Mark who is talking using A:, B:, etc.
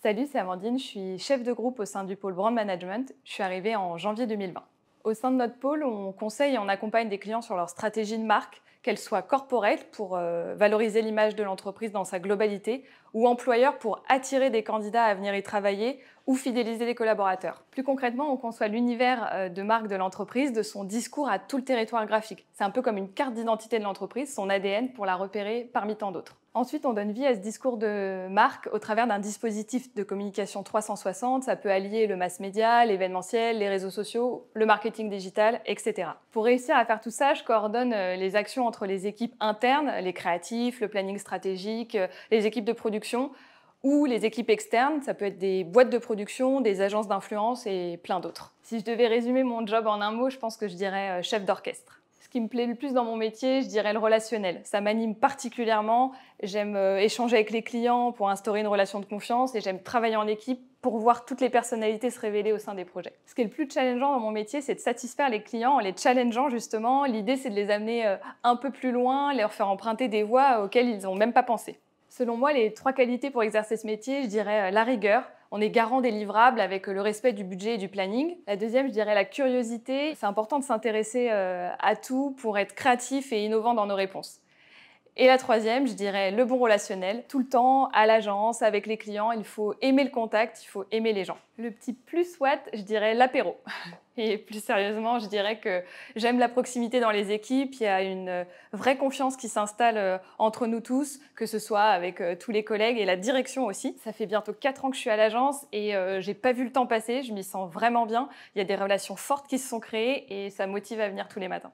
A: Salut, c'est Amandine, je suis chef de groupe au sein du pôle Brand Management. Je suis arrivée en janvier 2020. Au sein de notre pôle, on conseille et on accompagne des clients sur leur stratégie de marque, qu'elle soit corporate pour euh, valoriser l'image de l'entreprise dans sa globalité, ou employeur pour attirer des candidats à venir y travailler, ou fidéliser les collaborateurs. Plus concrètement, on conçoit l'univers euh, de marque de l'entreprise, de son discours à tout le territoire graphique. C'est un peu comme une carte d'identité de l'entreprise, son ADN pour la repérer parmi tant d'autres. Ensuite, on donne vie à ce discours de marque au travers d'un dispositif de communication 360. Ça peut allier le mass média, l'événementiel, les réseaux sociaux, le marketing digital, etc. Pour réussir à faire tout ça, je coordonne euh, les actions entre les équipes internes, les créatifs, le planning stratégique, euh, les équipes de production ou les équipes externes, ça peut être des boîtes de production, des agences d'influence et plein d'autres. Si je devais résumer mon job en un mot, je pense que je dirais euh, chef d'orchestre. Ce qui me plaît le plus dans mon métier, je dirais le relationnel. Ça m'anime particulièrement. J'aime euh, échanger avec les clients pour instaurer une relation de confiance et j'aime travailler en équipe pour voir toutes les personnalités se révéler au sein des projets. Ce qui est le plus challengeant dans mon métier, c'est de satisfaire les clients en les challengeant justement. L'idée, c'est de les amener euh, un peu plus loin, leur faire emprunter des voies auxquelles ils n'ont même pas pensé. Selon moi, les trois qualités pour exercer ce métier, je dirais euh, la rigueur. On est garant des livrables avec euh, le respect du budget et du planning. La deuxième, je dirais la curiosité. C'est important de s'intéresser euh, à tout pour être créatif et innovant dans nos réponses. Et la troisième, je dirais le bon relationnel. Tout le temps, à l'agence, avec les clients, il faut aimer le contact, il faut aimer les gens. Le petit plus what, je dirais l'apéro. Et plus sérieusement, je dirais que j'aime la proximité dans les équipes. Il y a une euh, vraie confiance qui s'installe euh, entre nous tous, que ce soit avec euh, tous les collègues et la direction aussi. Ça fait bientôt quatre ans que je suis à l'agence et j'ai pas vu le temps passer. Je m'y sens vraiment bien. Il y a des relations fortes qui se sont créées et ça motive à venir tous les matins.